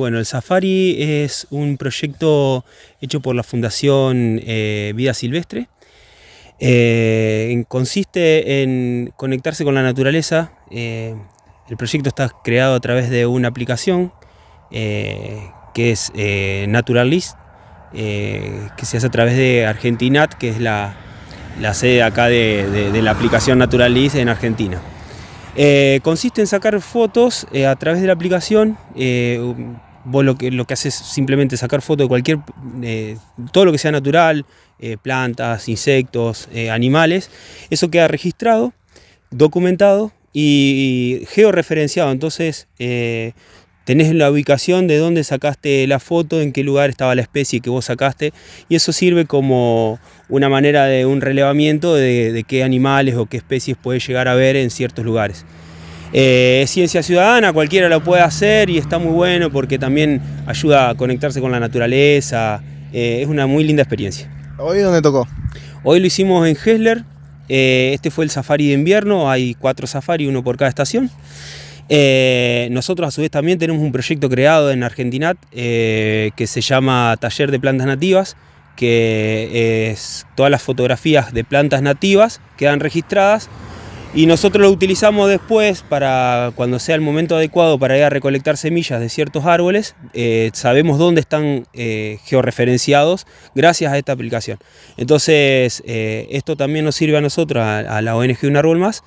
Bueno, el Safari es un proyecto hecho por la Fundación eh, Vida Silvestre. Eh, consiste en conectarse con la naturaleza. Eh, el proyecto está creado a través de una aplicación que es Naturalist, que se hace a través de Argentinat, que es la, sede acá de, la aplicación Naturalist en Argentina. consiste en sacar fotos a través de la aplicación, vos lo que, lo que haces es simplemente sacar foto de cualquier, eh, todo lo que sea natural, eh, plantas, insectos, eh, animales, eso queda registrado, documentado y, georreferenciado. Entonces tenés la ubicación de dónde sacaste la foto, en qué lugar estaba la especie que vos sacaste y eso sirve como una manera de un relevamiento de, de qué animales o qué especies puedes llegar a ver en ciertos lugares. Eh, ciencia ciudadana, cualquiera lo puede hacer y está muy bueno porque también ayuda a conectarse con la naturaleza. Eh, es una muy linda experiencia. ¿Hoy dónde tocó? Hoy lo hicimos en Hessler. Eh, este fue el safari de invierno. Hay cuatro safari, uno por cada estación. Eh, nosotros a su vez también tenemos un proyecto creado en Argentina que se llama Taller de Plantas Nativas, que es, todas las fotografías de plantas nativas quedan registradas y nosotros lo utilizamos después para cuando sea el momento adecuado para ir a recolectar semillas de ciertos árboles, eh, sabemos dónde están eh, georreferenciados gracias a esta aplicación. Entonces, eh, esto también nos sirve a nosotros, a, la ONG Un Árbol Más,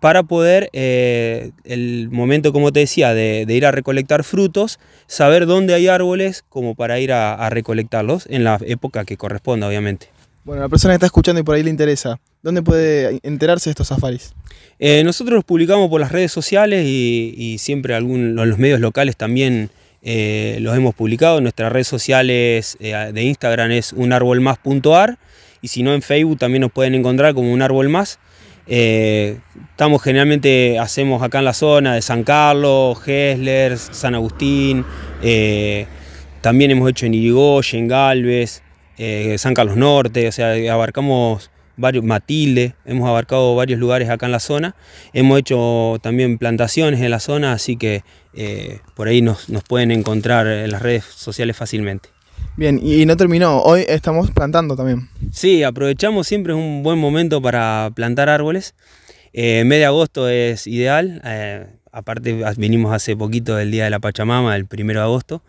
para poder, el momento, como te decía, de, ir a recolectar frutos, saber dónde hay árboles como para ir a, a recolectarlos en la época que corresponda, obviamente. Bueno, la persona que está escuchando y por ahí le interesa, ¿dónde puede enterarse de estos safaris? Eh, nosotros los publicamos por las redes sociales y, siempre en los medios locales también eh, los hemos publicado. Nuestras redes sociales eh, de Instagram es unarbolmas.ar y si no en Facebook también nos pueden encontrar como un árbol más. estamos generalmente, hacemos acá en la zona de San Carlos, Hessler, San Agustín, también hemos hecho en Irigoyen, en Galvez, eh, San Carlos Norte, o sea, abarcamos varios, Matilde, hemos abarcado varios lugares acá en la zona, hemos hecho también plantaciones en la zona, así que eh, por ahí nos, pueden encontrar en las redes sociales fácilmente. Bien, y no terminó, hoy estamos plantando también. Sí, aprovechamos, siempre es un buen momento para plantar árboles. Eh, agosto es ideal, eh, Aparte, ah, vinimos hace poquito del Día de la Pachamama, el 1 de agosto.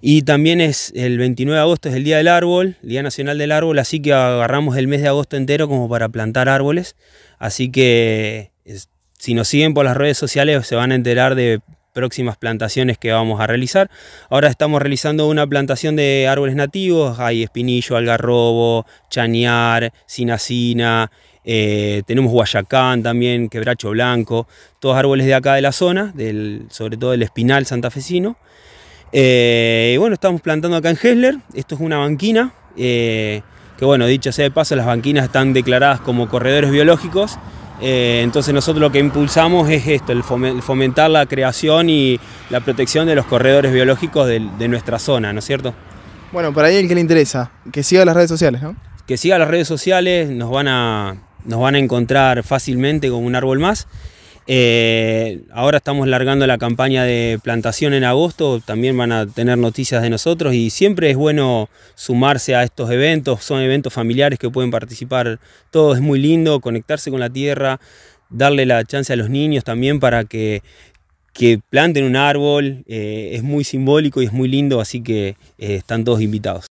Y también es el 29 de agosto, es el Día del Árbol, Día Nacional del Árbol, así que agarramos el mes de agosto entero como para plantar árboles. Así que si nos siguen por las redes sociales se van a enterar de próximas plantaciones que vamos a realizar. Ahora estamos realizando una plantación de árboles nativos, hay espinillo, algarrobo, chañar, cinacina, eh, tenemos guayacán también, quebracho blanco, todos árboles de acá de la zona, sobre todo el espinal santafesino. Eh, bueno, estamos plantando acá en Hessler, esto es una banquina, eh, que bueno, dicho sea de paso, las banquinas están declaradas como corredores biológicos eh, entonces nosotros lo que impulsamos es esto, el fomentar la creación y la protección de los corredores biológicos de, nuestra zona, ¿no es cierto? Bueno, para ahí el que le interesa, que siga las redes sociales, ¿no? Que siga las redes sociales, nos van a, nos van a encontrar fácilmente con un árbol más. Eh, ahora estamos largando la campaña de plantación en agosto, también van a tener noticias de nosotros y siempre es bueno sumarse a estos eventos, son eventos familiares que pueden participar todos, es muy lindo conectarse con la tierra, darle la chance a los niños también para que, que planten un árbol, eh, es muy simbólico y es muy lindo, así que eh, están todos invitados.